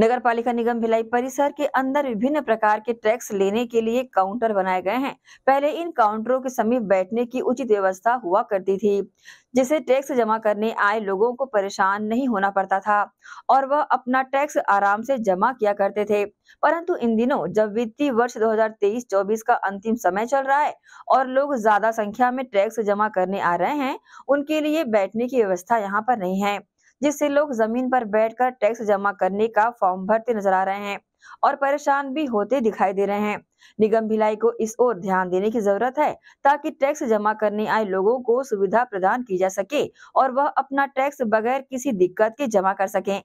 नगर पालिका निगम भिलाई परिसर के अंदर विभिन्न प्रकार के टैक्स लेने के लिए काउंटर बनाए गए हैं पहले इन काउंटरों के समीप बैठने की उचित व्यवस्था हुआ करती थी जिससे टैक्स जमा करने आए लोगों को परेशान नहीं होना पड़ता था और वह अपना टैक्स आराम से जमा किया करते थे परंतु इन दिनों जब वित्तीय वर्ष 2023-24 का अंतिम समय चल रहा है और लोग ज्यादा संख्या में टैक्स जमा करने आ रहे हैं उनके लिए बैठने की व्यवस्था यहाँ पर नहीं है जिससे लोग जमीन पर बैठकर टैक्स जमा करने का फॉर्म भरते नजर आ रहे हैं और परेशान भी होते दिखाई दे रहे हैं निगम भिलाई को इस ओर ध्यान देने की जरूरत है ताकि टैक्स जमा करने आए लोगों को सुविधा प्रदान की जा सके और वह अपना टैक्स बगैर किसी दिक्कत के जमा कर सकें